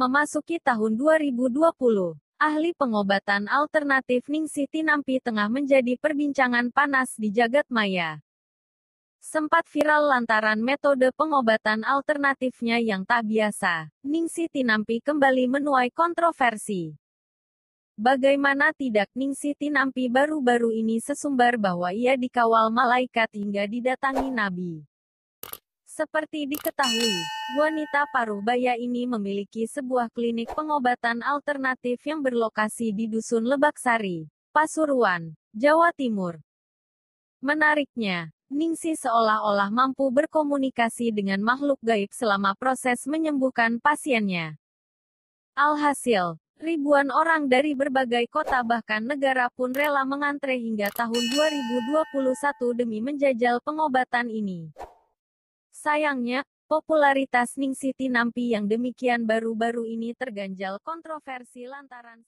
Memasuki tahun 2020, ahli pengobatan alternatif Ning Siti Nampi tengah menjadi perbincangan panas di jagat maya. Sempat viral lantaran metode pengobatan alternatifnya yang tak biasa, Ning Siti Nampi kembali menuai kontroversi. Bagaimana tidak Ning Siti Nampi baru-baru ini sesumbar bahwa ia dikawal malaikat hingga didatangi Nabi. Seperti diketahui, wanita paruh baya ini memiliki sebuah klinik pengobatan alternatif yang berlokasi di Dusun Sari, Pasuruan, Jawa Timur. Menariknya, Ningsi seolah-olah mampu berkomunikasi dengan makhluk gaib selama proses menyembuhkan pasiennya. Alhasil, ribuan orang dari berbagai kota bahkan negara pun rela mengantre hingga tahun 2021 demi menjajal pengobatan ini. Sayangnya, popularitas Ning Siti Nampi yang demikian baru-baru ini terganjal kontroversi lantaran